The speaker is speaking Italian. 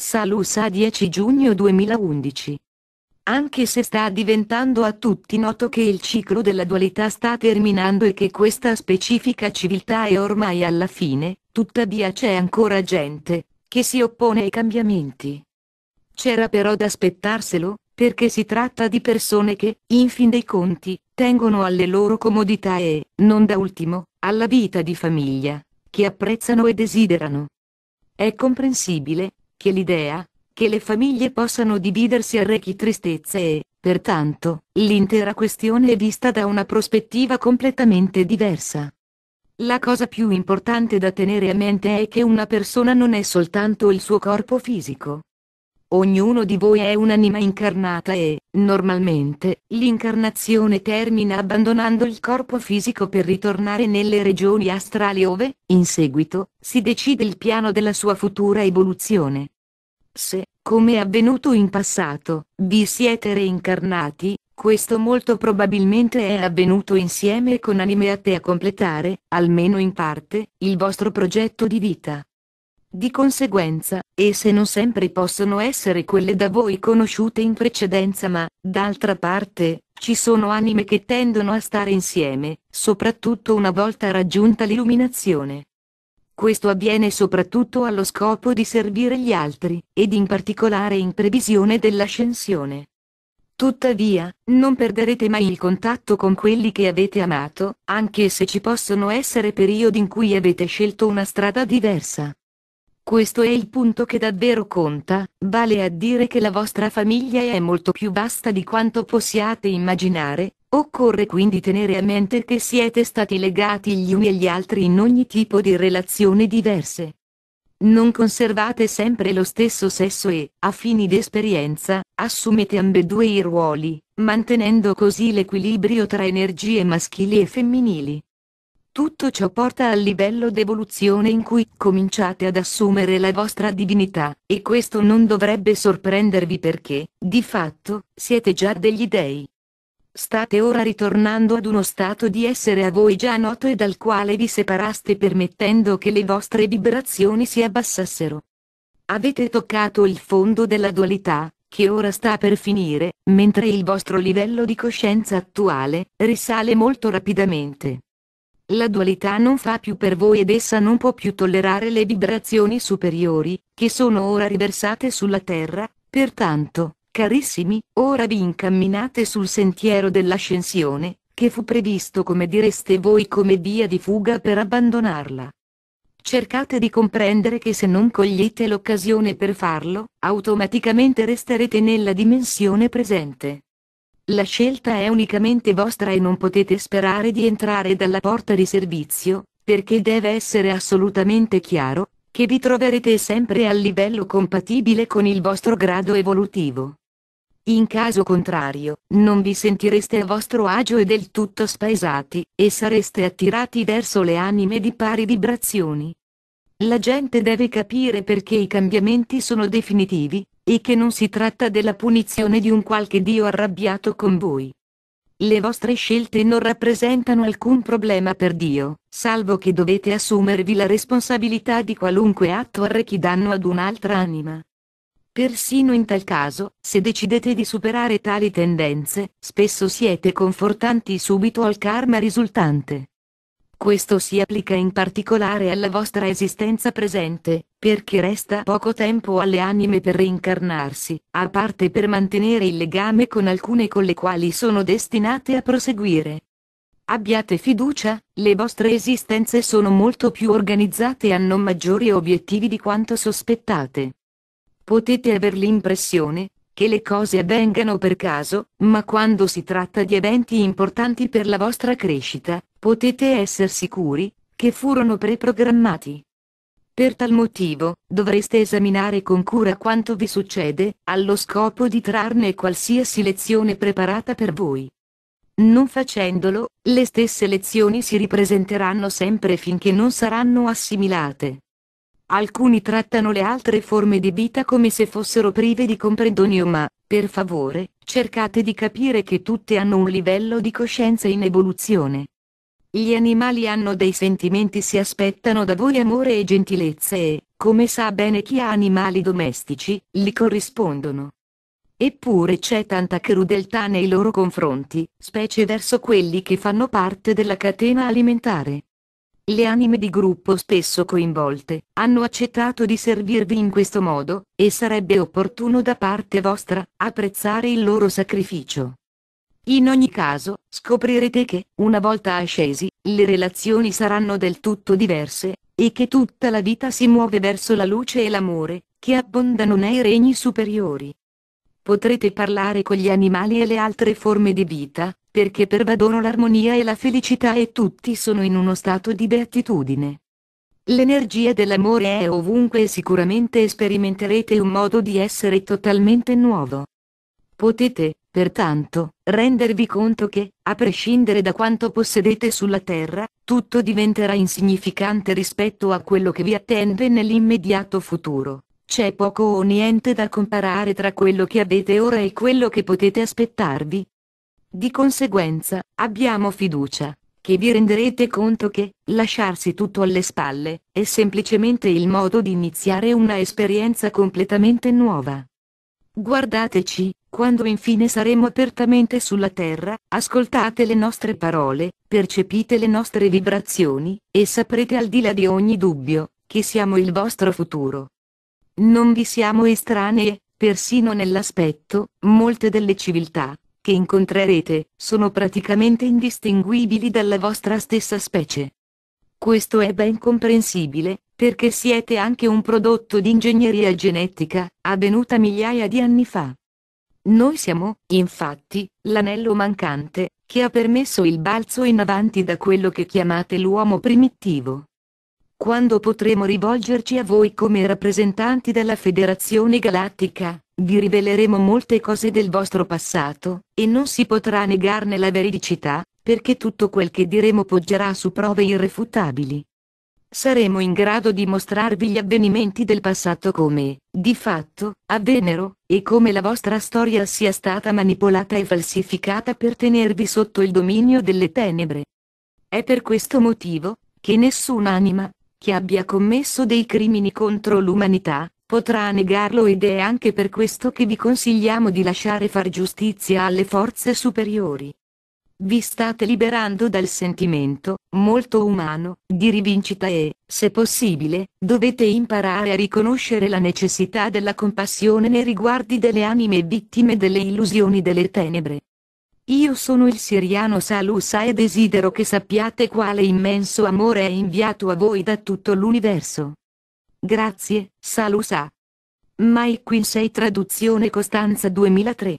Salusa 10 giugno 2011. Anche se sta diventando a tutti noto che il ciclo della dualità sta terminando e che questa specifica civiltà è ormai alla fine, tuttavia c'è ancora gente che si oppone ai cambiamenti. C'era però da aspettarselo, perché si tratta di persone che, in fin dei conti, tengono alle loro comodità e, non da ultimo, alla vita di famiglia, che apprezzano e desiderano. È comprensibile, che l'idea, che le famiglie possano dividersi arrechi tristezza e, pertanto, l'intera questione è vista da una prospettiva completamente diversa. La cosa più importante da tenere a mente è che una persona non è soltanto il suo corpo fisico, Ognuno di voi è un'anima incarnata e, normalmente, l'incarnazione termina abbandonando il corpo fisico per ritornare nelle regioni astrali ove, in seguito, si decide il piano della sua futura evoluzione. Se, come è avvenuto in passato, vi siete reincarnati, questo molto probabilmente è avvenuto insieme con anime atte a completare, almeno in parte, il vostro progetto di vita. Di conseguenza, esse non sempre possono essere quelle da voi conosciute in precedenza ma, d'altra parte, ci sono anime che tendono a stare insieme, soprattutto una volta raggiunta l'illuminazione. Questo avviene soprattutto allo scopo di servire gli altri, ed in particolare in previsione dell'ascensione. Tuttavia, non perderete mai il contatto con quelli che avete amato, anche se ci possono essere periodi in cui avete scelto una strada diversa. Questo è il punto che davvero conta, vale a dire che la vostra famiglia è molto più vasta di quanto possiate immaginare, occorre quindi tenere a mente che siete stati legati gli uni agli altri in ogni tipo di relazione diverse. Non conservate sempre lo stesso sesso e, a fini d'esperienza, assumete ambedue i ruoli, mantenendo così l'equilibrio tra energie maschili e femminili. Tutto ciò porta al livello d'evoluzione in cui cominciate ad assumere la vostra divinità, e questo non dovrebbe sorprendervi perché, di fatto, siete già degli dei. State ora ritornando ad uno stato di essere a voi già noto e dal quale vi separaste permettendo che le vostre vibrazioni si abbassassero. Avete toccato il fondo della dualità, che ora sta per finire, mentre il vostro livello di coscienza attuale risale molto rapidamente. La dualità non fa più per voi ed essa non può più tollerare le vibrazioni superiori, che sono ora riversate sulla Terra, pertanto, carissimi, ora vi incamminate sul sentiero dell'ascensione, che fu previsto come direste voi come via di fuga per abbandonarla. Cercate di comprendere che se non cogliete l'occasione per farlo, automaticamente resterete nella dimensione presente. La scelta è unicamente vostra e non potete sperare di entrare dalla porta di servizio, perché deve essere assolutamente chiaro, che vi troverete sempre al livello compatibile con il vostro grado evolutivo. In caso contrario, non vi sentireste a vostro agio e del tutto spaesati, e sareste attirati verso le anime di pari vibrazioni. La gente deve capire perché i cambiamenti sono definitivi, e che non si tratta della punizione di un qualche Dio arrabbiato con voi. Le vostre scelte non rappresentano alcun problema per Dio, salvo che dovete assumervi la responsabilità di qualunque atto arrechi danno ad un'altra anima. Persino in tal caso, se decidete di superare tali tendenze, spesso siete confortanti subito al karma risultante. Questo si applica in particolare alla vostra esistenza presente, perché resta poco tempo alle anime per reincarnarsi, a parte per mantenere il legame con alcune con le quali sono destinate a proseguire. Abbiate fiducia, le vostre esistenze sono molto più organizzate e hanno maggiori obiettivi di quanto sospettate. Potete aver l'impressione, che le cose avvengano per caso, ma quando si tratta di eventi importanti per la vostra crescita, potete essere sicuri, che furono preprogrammati. Per tal motivo, dovreste esaminare con cura quanto vi succede, allo scopo di trarne qualsiasi lezione preparata per voi. Non facendolo, le stesse lezioni si ripresenteranno sempre finché non saranno assimilate. Alcuni trattano le altre forme di vita come se fossero prive di comprendonio ma, per favore, cercate di capire che tutte hanno un livello di coscienza in evoluzione. Gli animali hanno dei sentimenti si aspettano da voi amore e gentilezza e, come sa bene chi ha animali domestici, li corrispondono. Eppure c'è tanta crudeltà nei loro confronti, specie verso quelli che fanno parte della catena alimentare. Le anime di gruppo spesso coinvolte hanno accettato di servirvi in questo modo, e sarebbe opportuno da parte vostra apprezzare il loro sacrificio. In ogni caso, Scoprirete che, una volta ascesi, le relazioni saranno del tutto diverse, e che tutta la vita si muove verso la luce e l'amore, che abbondano nei regni superiori. Potrete parlare con gli animali e le altre forme di vita, perché pervadono l'armonia e la felicità e tutti sono in uno stato di beatitudine. L'energia dell'amore è ovunque e sicuramente sperimenterete un modo di essere totalmente nuovo. Potete, Pertanto, rendervi conto che, a prescindere da quanto possedete sulla terra, tutto diventerà insignificante rispetto a quello che vi attende nell'immediato futuro. C'è poco o niente da comparare tra quello che avete ora e quello che potete aspettarvi. Di conseguenza, abbiamo fiducia che vi renderete conto che, lasciarsi tutto alle spalle, è semplicemente il modo di iniziare una esperienza completamente nuova. Guardateci, quando infine saremo apertamente sulla terra, ascoltate le nostre parole, percepite le nostre vibrazioni, e saprete al di là di ogni dubbio, che siamo il vostro futuro. Non vi siamo estranee, persino nell'aspetto, molte delle civiltà, che incontrerete, sono praticamente indistinguibili dalla vostra stessa specie. Questo è ben comprensibile, perché siete anche un prodotto di ingegneria genetica, avvenuta migliaia di anni fa. Noi siamo, infatti, l'anello mancante, che ha permesso il balzo in avanti da quello che chiamate l'uomo primitivo. Quando potremo rivolgerci a voi come rappresentanti della Federazione Galattica, vi riveleremo molte cose del vostro passato, e non si potrà negarne la veridicità, perché tutto quel che diremo poggerà su prove irrefutabili saremo in grado di mostrarvi gli avvenimenti del passato come, di fatto, avvennero, e come la vostra storia sia stata manipolata e falsificata per tenervi sotto il dominio delle tenebre. È per questo motivo, che nessun'anima, che abbia commesso dei crimini contro l'umanità, potrà negarlo ed è anche per questo che vi consigliamo di lasciare far giustizia alle forze superiori. Vi state liberando dal sentimento, molto umano, di rivincita e, se possibile, dovete imparare a riconoscere la necessità della compassione nei riguardi delle anime vittime delle illusioni delle tenebre. Io sono il siriano Salusa e desidero che sappiate quale immenso amore è inviato a voi da tutto l'universo. Grazie, Salusa. Mike Quinsey Traduzione Costanza 2003